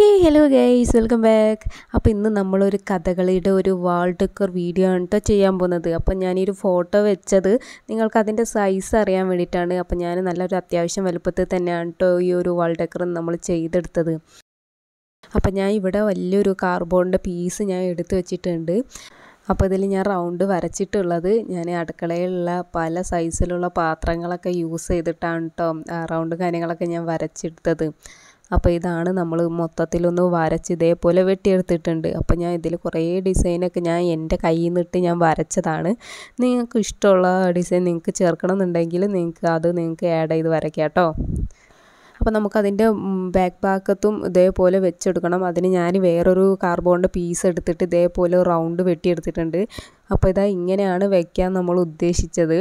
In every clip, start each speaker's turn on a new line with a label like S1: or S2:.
S1: ഹേ hello guys welcome back അപ്പോൾ ഇന്ന് നമ്മളൊരു കഥകളിയുടെ ഒരു വാൾ ഡെക്കർ വീഡിയോ ആണ് കേട്ടോ ചെയ്യാൻ പോകുന്നത് അപ്പോൾ ഒരു ഫോട്ടോ വെച്ചത് നിങ്ങൾക്ക് അതിൻ്റെ സൈസ് അറിയാൻ വേണ്ടിയിട്ടാണ് അപ്പോൾ ഞാൻ നല്ലൊരു അത്യാവശ്യം വലുപ്പത്തിൽ തന്നെയാണ് കേട്ടോ ഈ ഒരു വാൾ ഡെക്കർ നമ്മൾ ചെയ്തെടുത്തത് അപ്പോൾ ഞാൻ ഇവിടെ വലിയൊരു കാർബോണിൻ്റെ പീസ് ഞാൻ എടുത്തു വെച്ചിട്ടുണ്ട് അപ്പോൾ ഇതിൽ ഞാൻ റൗണ്ട് വരച്ചിട്ടുള്ളത് ഞാൻ അടുക്കളയിലുള്ള പല സൈസിലുള്ള പാത്രങ്ങളൊക്കെ യൂസ് ചെയ്തിട്ടാണ് കേട്ടോ റൗണ്ട് കാര്യങ്ങളൊക്കെ ഞാൻ വരച്ചെടുത്തത് അപ്പോൾ ഇതാണ് നമ്മൾ മൊത്തത്തിലൊന്ന് വരച്ച് ഇതേപോലെ വെട്ടിയെടുത്തിട്ടുണ്ട് അപ്പോൾ ഞാൻ ഇതിൽ കുറേ ഡിസൈനൊക്കെ ഞാൻ എൻ്റെ കയ്യിൽ നിന്നിട്ട് ഞാൻ വരച്ചതാണ് നിങ്ങൾക്ക് ഇഷ്ടമുള്ള ഡിസൈൻ നിങ്ങൾക്ക് ചേർക്കണം എന്നുണ്ടെങ്കിൽ നിങ്ങൾക്ക് അത് നിങ്ങൾക്ക് ആഡ് ചെയ്ത് വരയ്ക്കാം കേട്ടോ അപ്പോൾ നമുക്കതിൻ്റെ ബാക്ക് ഭാഗത്തും ഇതേപോലെ വെച്ചെടുക്കണം അതിന് ഞാൻ വേറൊരു കാർബോണിൻ്റെ പീസ് എടുത്തിട്ട് ഇതേപോലെ റൗണ്ട് വെട്ടിയെടുത്തിട്ടുണ്ട് അപ്പോൾ ഇതാ ഇങ്ങനെയാണ് വയ്ക്കാൻ നമ്മൾ ഉദ്ദേശിച്ചത്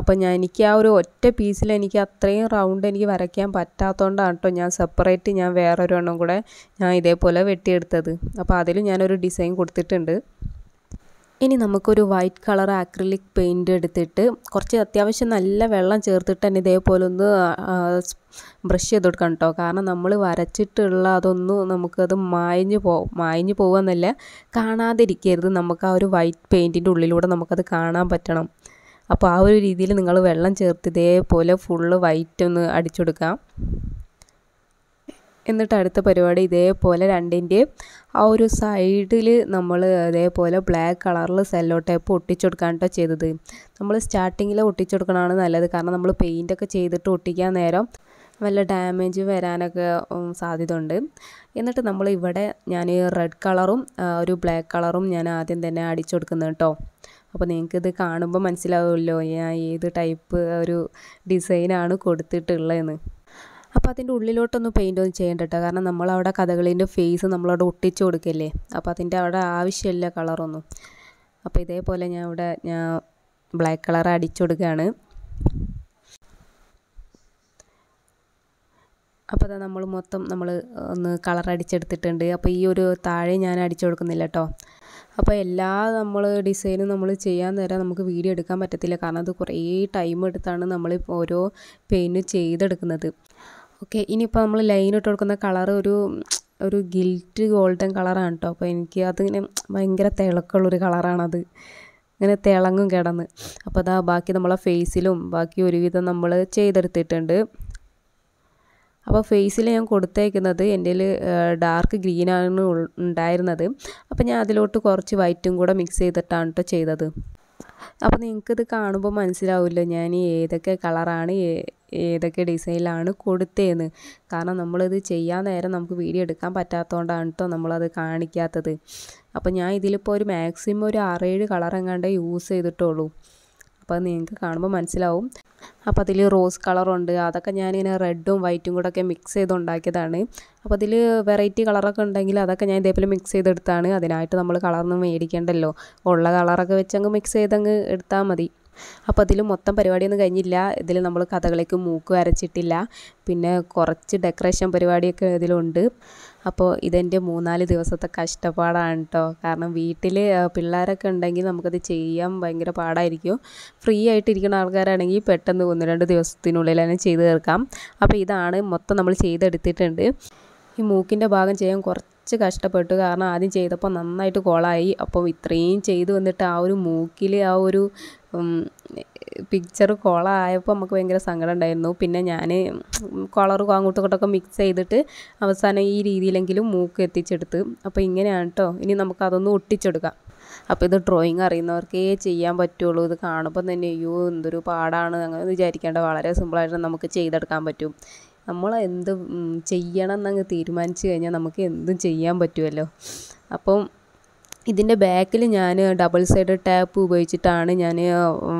S1: അപ്പോൾ ഞാൻ എനിക്ക് ആ ഒരു ഒറ്റ പീസിൽ എനിക്ക് അത്രയും റൗണ്ട് എനിക്ക് വരയ്ക്കാൻ പറ്റാത്തതുകൊണ്ടാണ് കേട്ടോ ഞാൻ സെപ്പറേറ്റ് ഞാൻ വേറൊരെണ്ണം കൂടെ ഞാൻ ഇതേപോലെ വെട്ടിയെടുത്തത് അപ്പോൾ അതിൽ ഞാനൊരു ഡിസൈൻ കൊടുത്തിട്ടുണ്ട് ഇനി നമുക്കൊരു വൈറ്റ് കളർ ആക്രിലിക് പെയിൻറ്റ് എടുത്തിട്ട് കുറച്ച് അത്യാവശ്യം നല്ല വെള്ളം ചേർത്തിട്ട് തന്നെ ഇതേപോലെ ഒന്ന് ബ്രഷ് ചെയ്ത് കൊടുക്കണം കേട്ടോ കാരണം നമ്മൾ വരച്ചിട്ടുള്ള അതൊന്നും നമുക്കത് മായഞ്ഞ് പോവും മായഞ്ഞ് പോകുമെന്നല്ല കാണാതിരിക്കരുത് നമുക്ക് ആ ഒരു വൈറ്റ് പെയിൻറ്റിൻ്റെ ഉള്ളിലൂടെ നമുക്കത് കാണാൻ പറ്റണം അപ്പോൾ ആ ഒരു രീതിയിൽ നിങ്ങൾ വെള്ളം ചേർത്ത് ഇതേപോലെ ഫുള്ള് വൈറ്റ് ഒന്ന് അടിച്ചു കൊടുക്കാം എന്നിട്ട് അടുത്ത പരിപാടി ഇതേപോലെ രണ്ടിൻ്റെയും ആ ഒരു സൈഡിൽ നമ്മൾ അതേപോലെ ബ്ലാക്ക് കളറിൽ സെല്ലോ ടേപ്പ് ഒട്ടിച്ചെടുക്കാണ് കേട്ടോ ചെയ്തത് നമ്മൾ സ്റ്റാർട്ടിങ്ങിൽ കൊടുക്കണമാണ് നല്ലത് കാരണം നമ്മൾ പെയിൻറ്റൊക്കെ ചെയ്തിട്ട് ഒട്ടിക്കാൻ നേരം വല്ല ഡാമേജ് വരാനൊക്കെ സാധ്യത ഉണ്ട് എന്നിട്ട് നമ്മൾ ഇവിടെ ഞാൻ റെഡ് കളറും ഒരു ബ്ലാക്ക് കളറും ഞാൻ ആദ്യം തന്നെ അടിച്ചു കൊടുക്കുന്നത് കേട്ടോ അപ്പോൾ നിങ്ങൾക്കിത് കാണുമ്പോൾ മനസ്സിലാവുമല്ലോ ഞാൻ ഏത് ടൈപ്പ് ഒരു ഡിസൈനാണ് കൊടുത്തിട്ടുള്ളതെന്ന് അപ്പോൾ അതിൻ്റെ ഉള്ളിലോട്ടൊന്നും പെയിൻ്റ് ഒന്നും ചെയ്യേണ്ട കേട്ടോ കാരണം നമ്മളവിടെ കഥകളിൻ്റെ ഫേസ് നമ്മളവിടെ ഒട്ടിച്ചു കൊടുക്കല്ലേ അപ്പോൾ അതിൻ്റെ അവിടെ ആവശ്യമില്ല കളറൊന്നും അപ്പോൾ ഇതേപോലെ ഞാൻ ഇവിടെ ഞാൻ ബ്ലാക്ക് കളർ അടിച്ചു കൊടുക്കുകയാണ് അപ്പോൾ അതാ നമ്മൾ മൊത്തം നമ്മൾ ഒന്ന് കളർ അടിച്ചെടുത്തിട്ടുണ്ട് അപ്പോൾ ഈ ഒരു താഴെ ഞാൻ അടിച്ചു കൊടുക്കുന്നില്ല കേട്ടോ അപ്പോൾ എല്ലാ നമ്മൾ ഡിസൈനും നമ്മൾ ചെയ്യാൻ നേരം നമുക്ക് വീഡിയോ എടുക്കാൻ പറ്റത്തില്ല കാരണം അത് കുറേ ടൈം എടുത്താണ് നമ്മൾ ഓരോ പെയിൻറ്റും ചെയ്തെടുക്കുന്നത് ഓക്കെ ഇനിയിപ്പോൾ നമ്മൾ ലൈൻ ഇട്ട് കൊടുക്കുന്ന കളർ ഒരു ഒരു ഗിൽറ്റ് ഗോൾഡൻ കളറാണ് കേട്ടോ അപ്പോൾ എനിക്ക് അതിങ്ങനെ ഭയങ്കര തിളക്കമുള്ളൊരു കളറാണത് ഇങ്ങനെ തിളങ്ങും കിടന്ന് അപ്പോൾ അതാ ബാക്കി നമ്മളെ ഫേസിലും ബാക്കി ഒരുവിധം നമ്മൾ ചെയ്തെടുത്തിട്ടുണ്ട് അപ്പോൾ ഫേസിൽ ഞാൻ കൊടുത്തേക്കുന്നത് എൻ്റെ ഡാർക്ക് ഗ്രീനാണ് ഉണ്ടായിരുന്നത് അപ്പോൾ ഞാൻ അതിലോട്ട് കുറച്ച് വൈറ്റും കൂടെ മിക്സ് ചെയ്തിട്ടാണ് കേട്ടോ ചെയ്തത് അപ്പോൾ നിങ്ങൾക്കിത് കാണുമ്പോൾ മനസ്സിലാവില്ല ഞാൻ ഏതൊക്കെ കളറാണ് ഏതൊക്കെ ഡിസൈനിലാണ് കൊടുത്തതെന്ന് കാരണം നമ്മളിത് ചെയ്യാൻ നേരം നമുക്ക് വീഡിയോ എടുക്കാൻ പറ്റാത്തതുകൊണ്ടാണ് കേട്ടോ നമ്മളത് കാണിക്കാത്തത് അപ്പോൾ ഞാൻ ഇതിലിപ്പോൾ ഒരു മാക്സിമം ഒരു ആറേഴ് കളർ എങ്ങാണ്ട് യൂസ് ചെയ്തിട്ടുള്ളൂ അപ്പോൾ നിങ്ങൾക്ക് കാണുമ്പോൾ മനസ്സിലാവും അപ്പോൾ അതിൽ റോസ് കളറുണ്ട് അതൊക്കെ ഞാനിങ്ങനെ റെഡും വൈറ്റും കൂടെ ഒക്കെ മിക്സ് ചെയ്ത് ഉണ്ടാക്കിയതാണ് അപ്പോൾ അതിൽ വെറൈറ്റി കളറൊക്കെ ഉണ്ടെങ്കിൽ അതൊക്കെ ഞാൻ ഇതേപോലെ മിക്സ് ചെയ്തെടുത്താണ് അതിനായിട്ട് നമ്മൾ കളറൊന്നും മേടിക്കേണ്ടല്ലോ ഉള്ള കളറൊക്കെ വെച്ചങ്ങ് മിക്സ് ചെയ്തങ്ങ് എടുത്താൽ മതി അപ്പോൾ അതിൽ മൊത്തം പരിപാടിയൊന്നും കഴിഞ്ഞില്ല ഇതിൽ നമ്മൾ കഥകളിക്ക് മൂക്ക് വരച്ചിട്ടില്ല പിന്നെ കുറച്ച് ഡെക്കറേഷൻ പരിപാടിയൊക്കെ ഇതിലുണ്ട് അപ്പോൾ ഇതെൻ്റെ മൂന്നാല് ദിവസത്തെ കഷ്ടപ്പാടാണ് കേട്ടോ കാരണം വീട്ടിൽ പിള്ളേരൊക്കെ ഉണ്ടെങ്കിൽ നമുക്കത് ചെയ്യാൻ ഭയങ്കര പാടായിരിക്കും ഫ്രീ ആയിട്ടിരിക്കുന്ന ആൾക്കാരാണെങ്കിൽ പെട്ടെന്ന് ഒന്ന് രണ്ട് ദിവസത്തിനുള്ളിൽ തന്നെ ചെയ്ത് തീർക്കാം അപ്പോൾ ഇതാണ് മൊത്തം നമ്മൾ ചെയ്തെടുത്തിട്ടുണ്ട് ഈ മൂക്കിൻ്റെ ഭാഗം ചെയ്യാൻ കുറച്ച് കുറച്ച് കഷ്ടപ്പെട്ടു കാരണം ആദ്യം ചെയ്തപ്പോൾ നന്നായിട്ട് കോളായി അപ്പോൾ ഇത്രയും ചെയ്തു വന്നിട്ട് ആ ഒരു മൂക്കിൽ ആ ഒരു പിക്ചർ കോളായപ്പോൾ നമുക്ക് ഭയങ്കര സങ്കടം ഉണ്ടായിരുന്നു പിന്നെ ഞാൻ കോളർ അങ്ങോട്ടും മിക്സ് ചെയ്തിട്ട് അവസാനം ഈ രീതിയിലെങ്കിലും മൂക്ക് എത്തിച്ചെടുത്ത് അപ്പോൾ ഇങ്ങനെയാണ് കേട്ടോ ഇനി നമുക്ക് അതൊന്ന് ഒട്ടിച്ചെടുക്കാം അപ്പോൾ ഇത് ഡ്രോയിങ് അറിയുന്നവർക്കേ ചെയ്യാൻ പറ്റുള്ളൂ ഇത് കാണുമ്പോൾ തന്നെ അയ്യോ എന്തൊരു പാടാണ് അങ്ങനെ വിചാരിക്കേണ്ട വളരെ സിമ്പിളായിട്ട് നമുക്ക് ചെയ്തെടുക്കാൻ പറ്റും നമ്മൾ എന്ത് ചെയ്യണം എന്നങ്ങ് തീരുമാനിച്ചു കഴിഞ്ഞാൽ നമുക്ക് എന്തും ചെയ്യാൻ പറ്റുമല്ലോ അപ്പം ഇതിൻ്റെ ബാക്കിൽ ഞാൻ ഡബിൾ സൈഡ് ടാപ്പ് ഉപയോഗിച്ചിട്ടാണ് ഞാൻ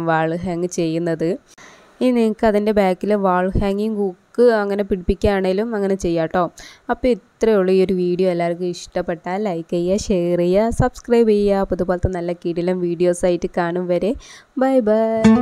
S1: വാൾ ഹാങ് ചെയ്യുന്നത് ഇനി നിങ്ങൾക്ക് അതിൻ്റെ ബാക്കിൽ വാൾ ഹാങ്ങിങ് ഹുക്ക് അങ്ങനെ പിടിപ്പിക്കുകയാണേലും അങ്ങനെ ചെയ്യാം കേട്ടോ അപ്പോൾ ഇത്രയേ ഉള്ളൂ ഈ ഒരു വീഡിയോ എല്ലാവർക്കും ഇഷ്ടപ്പെട്ടാൽ ലൈക്ക് ചെയ്യുക ഷെയർ ചെയ്യുക സബ്സ്ക്രൈബ് ചെയ്യുക അപ്പോൾ ഇതുപോലത്തെ നല്ല കീടിലം വീഡിയോസായിട്ട് കാണും വരെ ബൈ ബൈ